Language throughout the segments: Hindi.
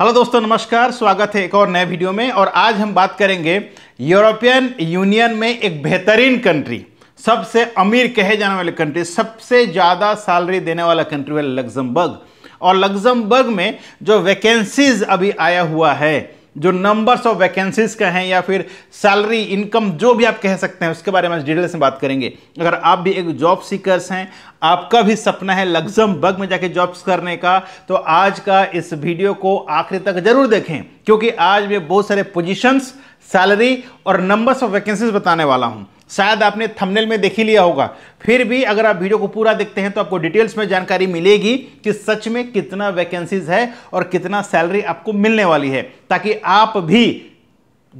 हेलो दोस्तों नमस्कार स्वागत है एक और नए वीडियो में और आज हम बात करेंगे यूरोपियन यूनियन में एक बेहतरीन कंट्री सबसे अमीर कहे जाने वाले कंट्री सबसे ज़्यादा सैलरी देने वाला कंट्री है लग्जमबर्ग और लग्जमबर्ग में जो वैकेंसीज अभी आया हुआ है जो नंबर्स ऑफ वैकेंसीज का हैं या फिर सैलरी इनकम जो भी आप कह सकते हैं उसके बारे में डिटेल्स में बात करेंगे अगर आप भी एक जॉब सीकर्स हैं आपका भी सपना है बग में जाके जॉब्स करने का तो आज का इस वीडियो को आखिरी तक जरूर देखें क्योंकि आज मैं बहुत सारे पोजिशंस सैलरी और नंबर्स ऑफ वैकेंसीज बताने वाला हूँ शायद आपने थंबनेल में देख ही लिया होगा फिर भी अगर आप वीडियो को पूरा देखते हैं तो आपको डिटेल्स में जानकारी मिलेगी कि सच में कितना वैकेंसीज है और कितना सैलरी आपको मिलने वाली है ताकि आप भी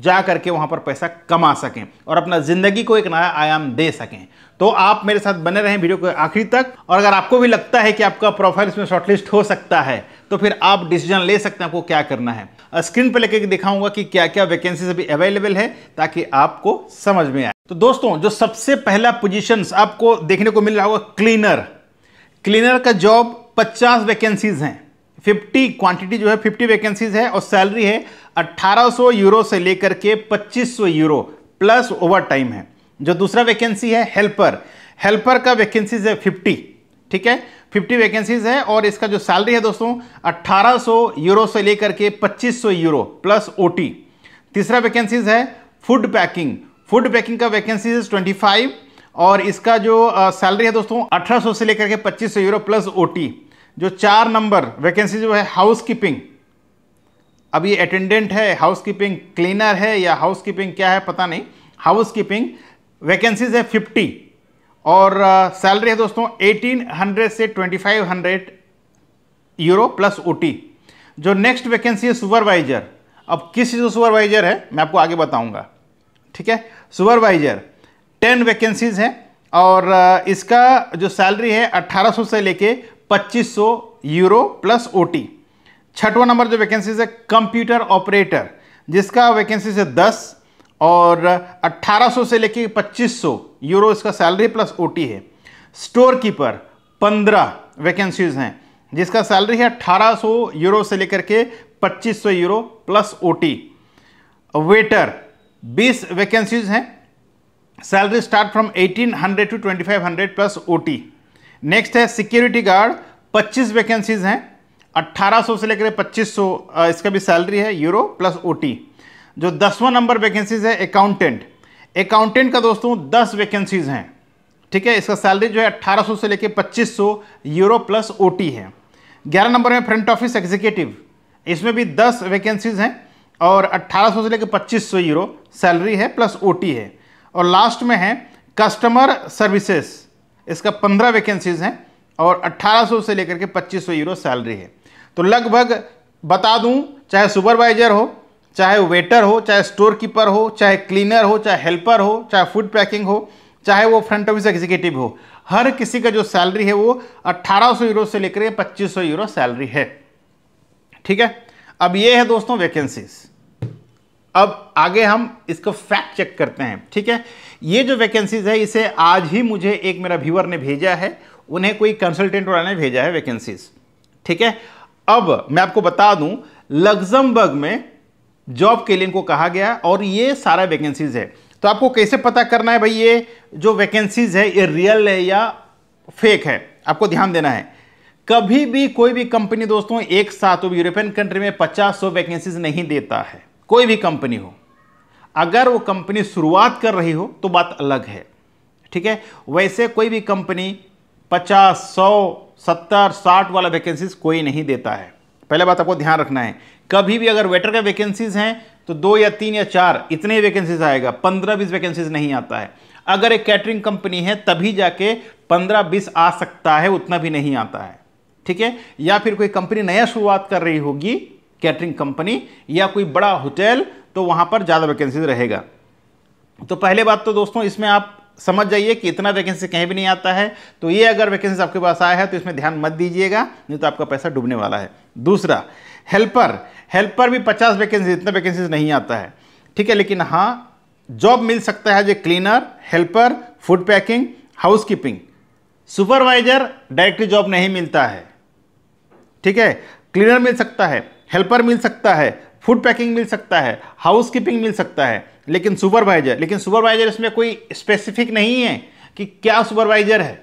जा करके वहां पर पैसा कमा सकें और अपना ज़िंदगी को एक नया आयाम दे सकें तो आप मेरे साथ बने रहें वीडियो को आखिरी तक और अगर आपको भी लगता है कि आपका प्रोफाइल इसमें शॉर्टलिस्ट हो सकता है तो फिर आप डिसीजन ले सकते हैं आपको क्या करना है स्क्रीन पर लेकर दिखाऊंगा कि क्या क्या वैकेंसीज अभी अवेलेबल है ताकि आपको समझ में आए तो दोस्तों जो सबसे पहला पोजीशन आपको देखने को मिल रहा होगा क्लीनर क्लीनर का जॉब 50 वैकेंसीज हैं 50 क्वांटिटी जो है 50 वैकेंसीज है और सैलरी है 1800 यूरो से लेकर के 2500 यूरो प्लस ओवर टाइम है जो दूसरा वैकेंसी है हेल्पर हेल्पर का वैकेंसीज है 50 ठीक है 50 वैकेंसीज है और इसका जो सैलरी है दोस्तों 1800 यूरो से लेकर के 2500 यूरो प्लस ओटी तीसरा वैकेंसीज है फूड पैकिंग फूड पैकिंग का वैकेंसी ट्वेंटी 25 और इसका जो सैलरी है दोस्तों 1800 से लेकर के 2500 यूरो प्लस ओटी जो चार नंबर वैकेंसी जो है हाउस कीपिंग अब ये अटेंडेंट है हाउस कीपिंग क्लीनर है या हाउस कीपिंग क्या है पता नहीं हाउस कीपिंग वैकेंसीज है फिफ्टी और सैलरी है दोस्तों एटीन हंड्रेड से twenty five hundred euro plus OT जो नेक्स्ट वैकेंसी है सुपरवाइजर अब किस चीज़ सुपरवाइजर है मैं आपको आगे बताऊंगा ठीक है सुपरवाइजर टेन वैकेंसीज हैं और uh, इसका जो सैलरी है 1800 से लेके 2500 यूरो प्लस ओटी छठवा नंबर जो वैकेंसीज है कंप्यूटर ऑपरेटर जिसका वैकेंसीज है 10 और 1800 uh, से लेके 2500 यूरो इसका सैलरी प्लस ओटी है स्टोर कीपर पंद्रह वैकेंसीज हैं जिसका सैलरी है 1800 यूरो से लेकर के 2500 यूरो प्लस ओटी वेटर बीस वैकेंसीज हैं salary start from 1800 to 2500 plus OT next है सिक्योरिटी गार्ड 25 वैकेंसीज हैं 1800 से लेकर 2500 इसका भी सैलरी है यूरो प्लस ओटी जो दसवां नंबर वैकेंसीज है अकाउंटेंट अकाउंटेंट का दोस्तों 10 वैकेंसीज हैं ठीक है इसका सैलरी जो है 1800 से लेकर 2500 यूरो प्लस टी है ग्यारह नंबर में फ्रंट ऑफिस एग्जीक्यूटिव इसमें भी दस वैकेंसीज हैं और 1800 से लेकर 2500 यूरो सैलरी है प्लस ओटी है और लास्ट में है कस्टमर सर्विसेज इसका 15 वैकेंसीज हैं और 1800 से लेकर के 2500 यूरो सैलरी है तो लगभग बता दूं चाहे सुपरवाइजर हो चाहे वेटर हो चाहे स्टोर कीपर हो चाहे क्लीनर हो चाहे हेल्पर हो चाहे फूड पैकिंग हो चाहे वो फ्रंट ऑफिस एग्जीक्यूटिव हो हर किसी का जो सैलरी है वो 1800 यूरो से लेकर 2500 यूरो सैलरी है ठीक है अब ये है दोस्तों वैकेंसीज अब आगे हम इसको फैक्ट चेक करते हैं ठीक है ये जो वैकेंसीज है इसे आज ही मुझे एक मेरा व्यूअर ने भेजा है उन्हें कोई कंसल्टेंट वाला ने भेजा है वैकेंसीज ठीक है अब मैं आपको बता दूं लग्जमबर्ग में जॉब के लिए इनको कहा गया और ये सारा वैकेंसीज है तो आपको कैसे पता करना है भाई ये जो वैकेंसीज है ये रियल है या फेक है आपको ध्यान देना है कभी भी कोई भी कंपनी दोस्तों एक साथ यूरोपियन कंट्री में पचास सौ वैकेंसीज नहीं देता है कोई भी कंपनी हो अगर वो कंपनी शुरुआत कर रही हो तो बात अलग है ठीक है वैसे कोई भी कंपनी पचास सौ सत्तर साठ वाला वैकेंसीज कोई नहीं देता है पहले बात आपको ध्यान रखना है कभी भी अगर वेटर का वैकेंसीज हैं तो दो या तीन या चार इतने ही वैकेंसीज आएगा पंद्रह बीस वैकेंसीज नहीं आता है अगर एक कैटरिंग कंपनी है तभी जाके पंद्रह बीस आ सकता है उतना भी नहीं आता है ठीक है या फिर कोई कंपनी नया शुरुआत कर रही होगी कैटरिंग कंपनी या कोई बड़ा होटल तो वहां पर ज़्यादा वैकेंसी रहेगा तो पहले बात तो दोस्तों इसमें आप समझ जाइए कि इतना वैकेंसी कहीं भी नहीं आता है तो ये अगर वैकेंसी आपके पास आया है तो इसमें ध्यान मत दीजिएगा नहीं तो आपका पैसा डूबने वाला है दूसरा हेल्पर हेल्पर भी पचास वैकेंसी इतना वैकेंसी नहीं आता है ठीक है लेकिन हाँ जॉब मिल सकता है जो cleaner helper food packing house keeping supervisor directly job नहीं मिलता है ठीक है क्लीनर मिल सकता है हेल्पर मिल सकता है फूड पैकिंग मिल सकता है हाउस कीपिंग मिल सकता है लेकिन सुपरवाइजर लेकिन सुपरवाइजर इसमें कोई स्पेसिफिक नहीं है कि क्या सुपरवाइजर है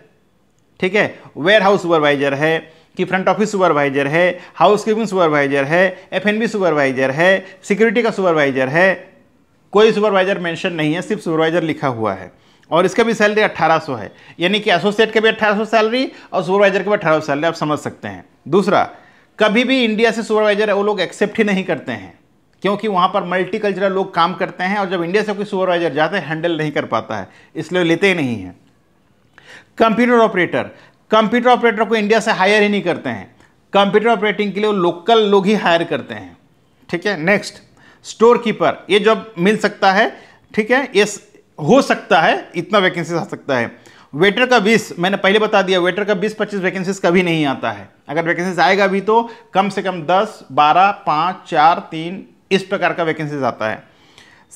ठीक है वेयर हाउस सुपरवाइजर है कि फ्रंट ऑफिस सुपरवाइजर है हाउस कीपिंग सुपरवाइजर है एफ सुपरवाइजर है सिक्योरिटी का सुपरवाइजर है कोई सुपरवाइजर मेंशन नहीं है सिर्फ सुपरवाइजर लिखा हुआ है और इसका भी सैलरी 1800 है यानी कि एसोसिएट के भी 1800 सैलरी और सुपरवाइजर के भी 1800 सैलरी आप समझ सकते हैं दूसरा कभी भी इंडिया से सुपरवाइजर है वो लोग एक्सेप्ट ही नहीं करते हैं क्योंकि वहाँ पर मल्टी कल्चरल लोग काम करते हैं और जब इंडिया से कोई सुपरवाइजर जाते हैं हैंडल नहीं कर पाता है इसलिए लेते ही नहीं हैं कंप्यूटर ऑपरेटर कंप्यूटर ऑपरेटर को इंडिया से हायर ही नहीं करते हैं कंप्यूटर ऑपरेटिंग के लिए लोकल लोग ही हायर करते हैं ठीक है नेक्स्ट स्टोर कीपर ये जॉब मिल सकता है ठीक है ये हो सकता है इतना वैकेंसीज आ सकता है वेटर का बीस मैंने पहले बता दिया वेटर का बीस पच्चीस वैकेंसीज कभी नहीं आता है अगर वैकेंसीज आएगा भी तो कम से कम दस बारह पाँच चार तीन इस प्रकार का वैकेंसीज आता है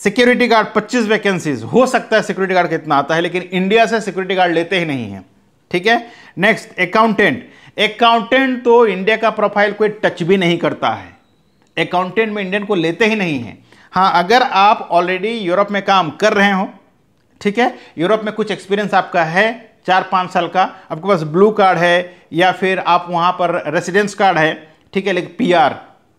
सिक्योरिटी गार्ड 25 वैकेंसीज हो सकता है सिक्योरिटी गार्ड का इतना आता है लेकिन इंडिया से सिक्योरिटी गार्ड लेते ही नहीं है ठीक है नेक्स्ट अकाउंटेंट अकाउंटेंट तो इंडिया का प्रोफाइल कोई टच भी नहीं करता है अकाउंटेंट में इंडियन को लेते ही नहीं है हाँ अगर आप ऑलरेडी यूरोप में काम कर रहे हो ठीक है यूरोप में कुछ एक्सपीरियंस आपका है चार पाँच साल का आपके पास ब्लू कार्ड है या फिर आप वहाँ पर रेसिडेंस कार्ड है ठीक है लेकिन पी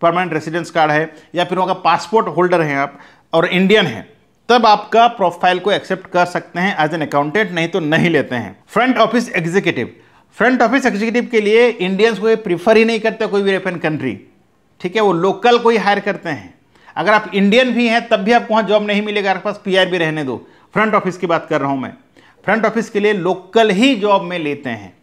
परमानेंट रेसिडेंस कार्ड है या फिर वहाँ का पासपोर्ट होल्डर हैं आप और इंडियन हैं तब आपका प्रोफाइल को एक्सेप्ट कर सकते हैं एज एन अकाउंटेंट नहीं तो नहीं लेते हैं front office executive front office executive के लिए इंडियंस को प्रीफर ही नहीं करते कोई भी रेफन कंट्री ठीक है वो लोकल को ही हायर करते हैं अगर आप इंडियन भी हैं तब भी आपको वहाँ जॉब नहीं मिलेगा आपके पास पी भी रहने दो फ्रंट ऑफिस की बात कर रहा हूं मैं फ्रंट ऑफिस के लिए लोकल ही जॉब में लेते हैं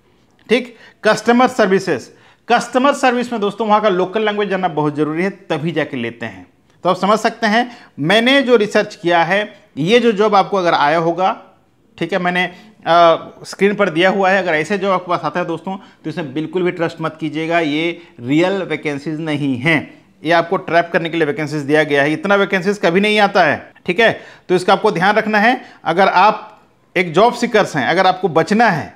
ठीक कस्टमर सर्विसेज कस्टमर सर्विस में दोस्तों वहां का लोकल लैंग्वेज जानना बहुत ज़रूरी है तभी जाके लेते हैं तो आप समझ सकते हैं मैंने जो रिसर्च किया है ये जो जॉब आपको अगर आया होगा ठीक है मैंने आ, स्क्रीन पर दिया हुआ है अगर ऐसे जॉब आपके पास आता है दोस्तों तो इसमें बिल्कुल भी ट्रस्ट मत कीजिएगा ये रियल वैकेंसीज नहीं हैं ये आपको ट्रैप करने के लिए वैकेंसीज दिया गया है इतना वैकेंसीज कभी नहीं आता है ठीक है तो इसका आपको ध्यान रखना है अगर आप एक जॉब सिकर्स हैं अगर आपको बचना है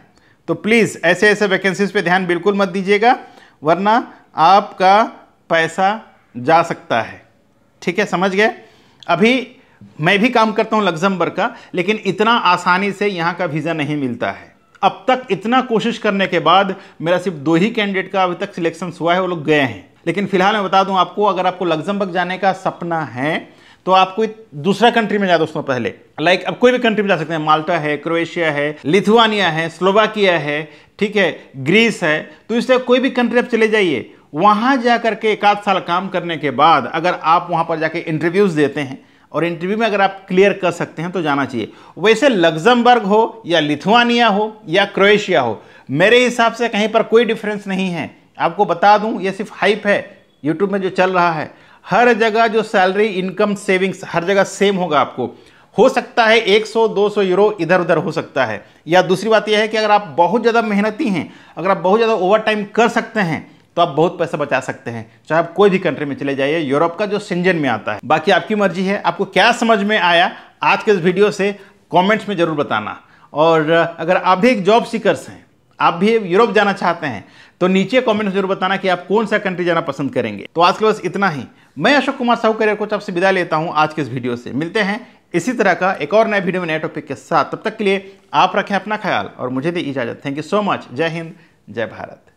तो प्लीज़ ऐसे ऐसे वैकेंसीज पे ध्यान बिल्कुल मत दीजिएगा वरना आपका पैसा जा सकता है ठीक है समझ गए अभी मैं भी काम करता हूँ लग्जमबर्ग का लेकिन इतना आसानी से यहाँ का वीज़ा नहीं मिलता है अब तक इतना कोशिश करने के बाद मेरा सिर्फ दो ही कैंडिडेट का अभी तक सिलेक्शन हुआ है वो लोग गए हैं लेकिन फिलहाल मैं बता दूं आपको अगर आपको लग्जमबर्ग जाने का सपना है तो आप कोई दूसरा कंट्री में जाए दोस्तों पहले लाइक आप अब कोई भी कंट्री में जा सकते हैं माल्टा है क्रोएशिया है लिथुआनिया है स्लोवाकिया है ठीक है ग्रीस है तो इससे कोई भी कंट्री आप चले जाइए वहाँ जा के एक आध साल काम करने के बाद अगर आप वहाँ पर जाके इंटरव्यूज़ देते हैं और इंटरव्यू में अगर आप क्लियर कर सकते हैं तो जाना चाहिए वैसे लग्जमबर्ग हो या लिथुआनिया हो या क्रोएशिया हो मेरे हिसाब से कहीं पर कोई डिफरेंस नहीं है आपको बता दूं ये सिर्फ हाइप है यूट्यूब में जो चल रहा है हर जगह जो सैलरी इनकम सेविंग्स हर जगह सेम होगा आपको हो सकता है 100 200 यूरो इधर उधर हो सकता है या दूसरी बात यह है कि अगर आप बहुत ज़्यादा मेहनती हैं अगर आप बहुत ज़्यादा ओवर टाइम कर सकते हैं तो आप बहुत पैसा बचा सकते हैं चाहे आप कोई भी कंट्री में चले जाइए यूरोप का जो सिंजन में आता है बाकी आपकी मर्जी है आपको क्या समझ में आया आज के इस वीडियो से कॉमेंट्स में ज़रूर बताना और अगर आप भी एक जॉब सीकर्स हैं आप भी यूरोप जाना चाहते हैं तो नीचे कमेंट में जरूर बताना कि आप कौन सा कंट्री जाना पसंद करेंगे तो आज के बस इतना ही मैं अशोक कुमार साहू करियर कोच आपसे विदा लेता हूं आज के इस वीडियो से मिलते हैं इसी तरह का एक और नए वीडियो में नए टॉपिक के साथ तब तक के लिए आप रखें अपना ख्याल और मुझे दी इजाजत थैंक यू सो मच जय हिंद जय भारत